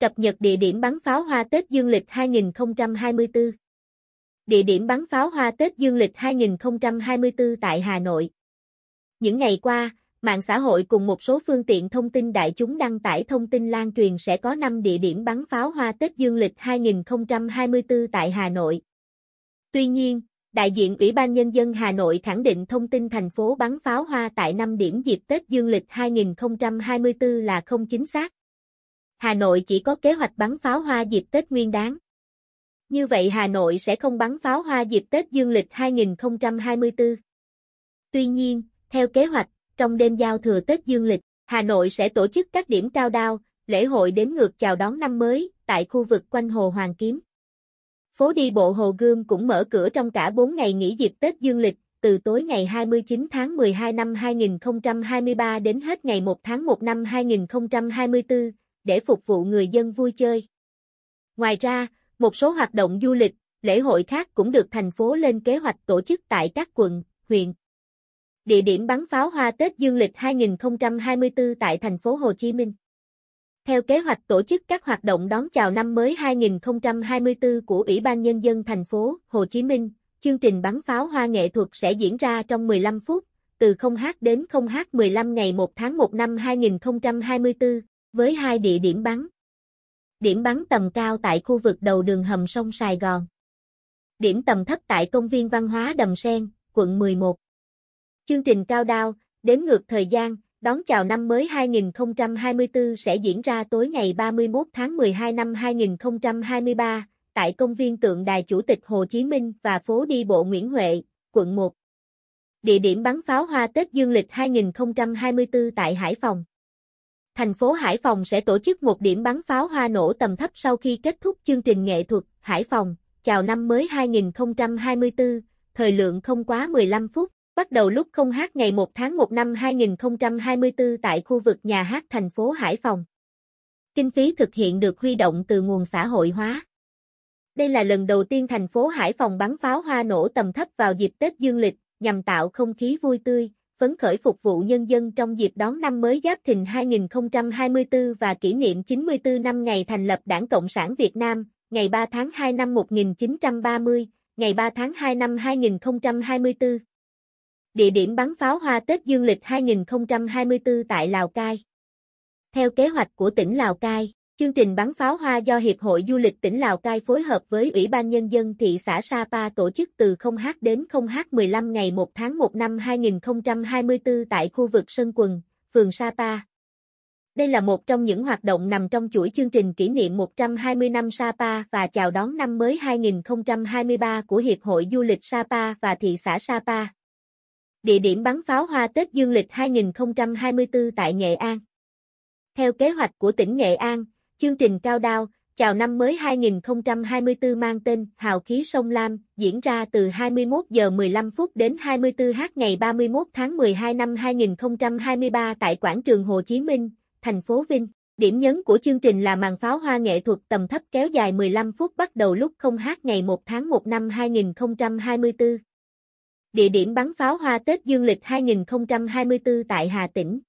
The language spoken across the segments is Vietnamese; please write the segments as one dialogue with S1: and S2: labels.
S1: Cập nhật địa điểm bắn pháo hoa Tết Dương lịch 2024. Địa điểm bắn pháo hoa Tết Dương lịch 2024 tại Hà Nội. Những ngày qua, mạng xã hội cùng một số phương tiện thông tin đại chúng đăng tải thông tin lan truyền sẽ có 5 địa điểm bắn pháo hoa Tết Dương lịch 2024 tại Hà Nội. Tuy nhiên, đại diện Ủy ban Nhân dân Hà Nội khẳng định thông tin thành phố bắn pháo hoa tại 5 điểm dịp Tết Dương lịch 2024 là không chính xác. Hà Nội chỉ có kế hoạch bắn pháo hoa dịp Tết Nguyên Đán. Như vậy Hà Nội sẽ không bắn pháo hoa dịp Tết Dương lịch 2024. Tuy nhiên, theo kế hoạch, trong đêm giao thừa Tết Dương lịch, Hà Nội sẽ tổ chức các điểm cao đao, lễ hội đếm ngược chào đón năm mới tại khu vực quanh Hồ Hoàng Kiếm. Phố đi bộ Hồ Gươm cũng mở cửa trong cả 4 ngày nghỉ dịp Tết Dương lịch, từ tối ngày 29 tháng 12 năm 2023 đến hết ngày 1 tháng 1 năm 2024, để phục vụ người dân vui chơi. Ngoài ra, một số hoạt động du lịch, lễ hội khác cũng được thành phố lên kế hoạch tổ chức tại các quận, huyện. Địa điểm bắn pháo hoa Tết Dương lịch 2024 tại thành phố Hồ Chí Minh. Theo kế hoạch tổ chức các hoạt động đón chào năm mới 2024 của Ủy ban nhân dân thành phố Hồ Chí Minh, chương trình bắn pháo hoa nghệ thuật sẽ diễn ra trong 15 phút, từ 0h đến 0h15 ngày 1 tháng 1 năm 2024 với hai địa điểm bắn. Điểm bắn tầm cao tại khu vực đầu đường hầm sông Sài Gòn. Điểm tầm thấp tại công viên văn hóa Đầm Sen, quận 11. Chương trình cao đao, đếm ngược thời gian, đón chào năm mới 2024 sẽ diễn ra tối ngày 31 tháng 12 năm 2023 tại công viên tượng đài Chủ tịch Hồ Chí Minh và phố đi bộ Nguyễn Huệ, quận 1. Địa điểm bắn pháo hoa Tết Dương lịch 2024 tại Hải Phòng thành phố Hải Phòng sẽ tổ chức một điểm bắn pháo hoa nổ tầm thấp sau khi kết thúc chương trình nghệ thuật Hải Phòng, chào năm mới 2024, thời lượng không quá 15 phút, bắt đầu lúc 0 h ngày 1 tháng 1 năm 2024 tại khu vực nhà hát thành phố Hải Phòng. Kinh phí thực hiện được huy động từ nguồn xã hội hóa. Đây là lần đầu tiên thành phố Hải Phòng bắn pháo hoa nổ tầm thấp vào dịp Tết Dương lịch, nhằm tạo không khí vui tươi, phấn khởi phục vụ nhân dân trong dịp đón năm mới Giáp Thìn 2024 và kỷ niệm 94 năm ngày thành lập Đảng Cộng sản Việt Nam, ngày 3 tháng 2 năm 1930, ngày 3 tháng 2 năm 2024. Địa điểm bắn pháo hoa Tết Dương lịch 2024 tại Lào Cai. Theo kế hoạch của tỉnh Lào Cai, Chương trình bắn pháo hoa do Hiệp hội Du lịch tỉnh Lào Cai phối hợp với Ủy ban Nhân dân thị xã Sapa tổ chức từ 0h đến 0h15 ngày 1 tháng 1 năm 2024 tại khu vực Sơn Quần, phường Sapa. Đây là một trong những hoạt động nằm trong chuỗi chương trình kỷ niệm 120 năm Sapa và chào đón năm mới 2023 của Hiệp hội Du lịch Sapa và thị xã Sapa. Địa điểm bắn pháo hoa Tết Dương lịch 2024 tại Nghệ An. Theo kế hoạch của tỉnh Nghệ An, Chương trình cao đao, chào năm mới 2024 mang tên Hào khí sông Lam, diễn ra từ 21 giờ 15 phút đến 24 h ngày 31 tháng 12 năm 2023 tại quảng trường Hồ Chí Minh, thành phố Vinh. Điểm nhấn của chương trình là màn pháo hoa nghệ thuật tầm thấp kéo dài 15 phút bắt đầu lúc 0 h ngày 1 tháng 1 năm 2024. Địa điểm bắn pháo hoa Tết Dương lịch 2024 tại Hà Tĩnh.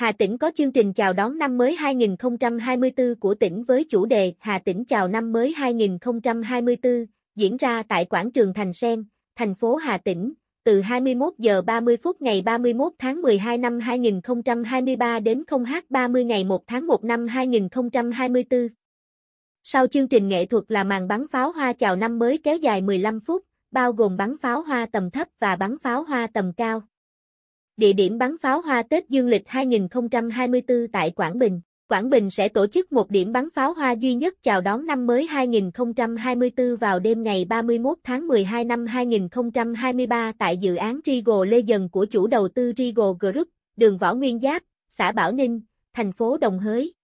S1: Hà Tĩnh có chương trình chào đón năm mới 2024 của tỉnh với chủ đề Hà Tĩnh chào năm mới 2024, diễn ra tại quảng trường Thành Sen, thành phố Hà Tĩnh, từ 21 giờ 30 phút ngày 31 tháng 12 năm 2023 đến 0h30 ngày 1 tháng 1 năm 2024. Sau chương trình nghệ thuật là màn bắn pháo hoa chào năm mới kéo dài 15 phút, bao gồm bắn pháo hoa tầm thấp và bắn pháo hoa tầm cao địa điểm bắn pháo hoa Tết Dương lịch 2024 tại Quảng Bình. Quảng Bình sẽ tổ chức một điểm bắn pháo hoa duy nhất chào đón năm mới 2024 vào đêm ngày 31 tháng 12 năm 2023 tại dự án Rigo Lê Dần của chủ đầu tư Rigo Group, đường Võ Nguyên Giáp, xã Bảo Ninh, thành phố Đồng Hới.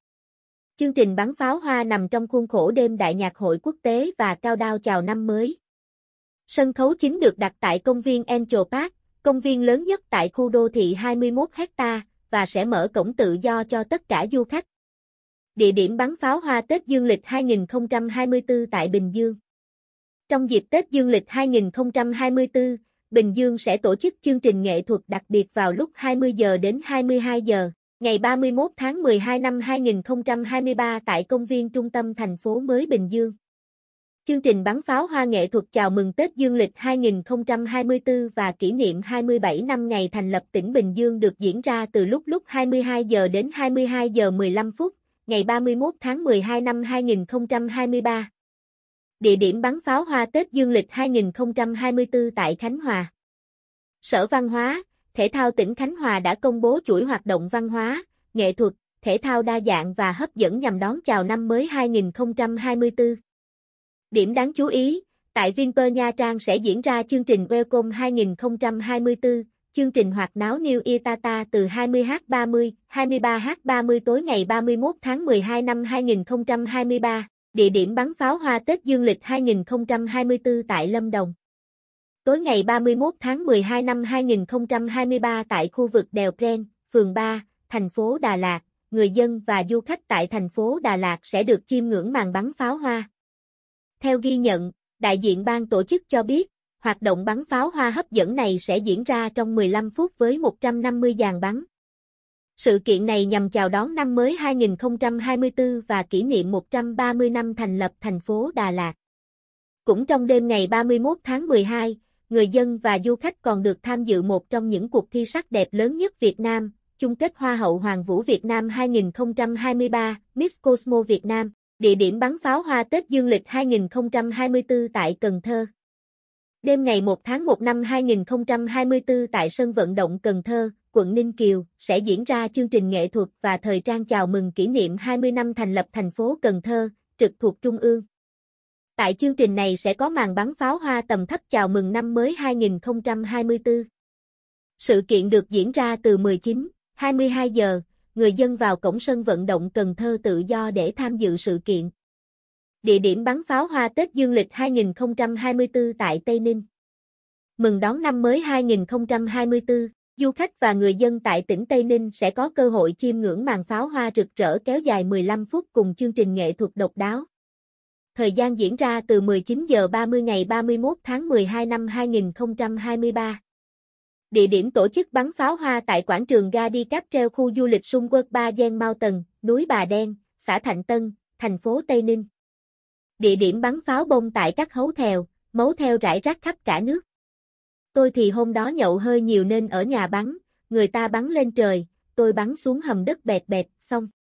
S1: Chương trình bắn pháo hoa nằm trong khuôn khổ đêm đại nhạc hội quốc tế và cao đao chào năm mới. Sân khấu chính được đặt tại công viên Angel Park, Công viên lớn nhất tại khu đô thị 21 hecta và sẽ mở cổng tự do cho tất cả du khách. Địa điểm bắn pháo hoa Tết Dương lịch 2024 tại Bình Dương. Trong dịp Tết Dương lịch 2024, Bình Dương sẽ tổ chức chương trình nghệ thuật đặc biệt vào lúc 20 giờ đến 22 giờ, ngày 31 tháng 12 năm 2023 tại công viên trung tâm thành phố mới Bình Dương. Chương trình bắn pháo hoa nghệ thuật chào mừng Tết Dương lịch 2024 và kỷ niệm 27 năm ngày thành lập tỉnh Bình Dương được diễn ra từ lúc lúc 22 giờ đến 22 giờ 15 phút, ngày 31 tháng 12 năm 2023. Địa điểm bắn pháo hoa Tết Dương lịch 2024 tại Khánh Hòa. Sở Văn hóa, Thể thao tỉnh Khánh Hòa đã công bố chuỗi hoạt động văn hóa, nghệ thuật, thể thao đa dạng và hấp dẫn nhằm đón chào năm mới 2024. Điểm đáng chú ý, tại Vinpearl Nha Trang sẽ diễn ra chương trình Welcome 2024, chương trình hoạt náo New Itata từ 20h30, 23h30 tối ngày 31 tháng 12 năm 2023, địa điểm bắn pháo hoa Tết Dương lịch 2024 tại Lâm Đồng. Tối ngày 31 tháng 12 năm 2023 tại khu vực Đèo Pren, phường 3, thành phố Đà Lạt, người dân và du khách tại thành phố Đà Lạt sẽ được chiêm ngưỡng màn bắn pháo hoa. Theo ghi nhận, đại diện ban tổ chức cho biết, hoạt động bắn pháo hoa hấp dẫn này sẽ diễn ra trong 15 phút với 150 dàn bắn. Sự kiện này nhằm chào đón năm mới 2024 và kỷ niệm 130 năm thành lập thành phố Đà Lạt. Cũng trong đêm ngày 31 tháng 12, người dân và du khách còn được tham dự một trong những cuộc thi sắc đẹp lớn nhất Việt Nam, chung kết Hoa hậu Hoàng vũ Việt Nam 2023, Miss Cosmo Việt Nam. Địa điểm bắn pháo hoa Tết Dương lịch 2024 tại Cần Thơ. Đêm ngày 1 tháng 1 năm 2024 tại sân vận động Cần Thơ, quận Ninh Kiều, sẽ diễn ra chương trình nghệ thuật và thời trang chào mừng kỷ niệm 20 năm thành lập thành phố Cần Thơ, trực thuộc Trung ương. Tại chương trình này sẽ có màn bắn pháo hoa tầm thấp chào mừng năm mới 2024. Sự kiện được diễn ra từ 19, 22 giờ người dân vào cổng sân vận động Cần Thơ tự do để tham dự sự kiện. Địa điểm bắn pháo hoa Tết Dương lịch 2024 tại Tây Ninh. Mừng đón năm mới 2024, du khách và người dân tại tỉnh Tây Ninh sẽ có cơ hội chiêm ngưỡng màn pháo hoa rực rỡ kéo dài 15 phút cùng chương trình nghệ thuật độc đáo. Thời gian diễn ra từ 19 giờ 30 ngày 31 tháng 12 năm 2023. Địa điểm tổ chức bắn pháo hoa tại quảng trường ga đi cáp treo khu du lịch xung quanh Ba Gian Mao Tần, núi Bà Đen, xã Thạnh Tân, thành phố Tây Ninh. Địa điểm bắn pháo bông tại các hấu thèo, mấu theo rải rác khắp cả nước. Tôi thì hôm đó nhậu hơi nhiều nên ở nhà bắn, người ta bắn lên trời, tôi bắn xuống hầm đất bẹt bẹt, xong.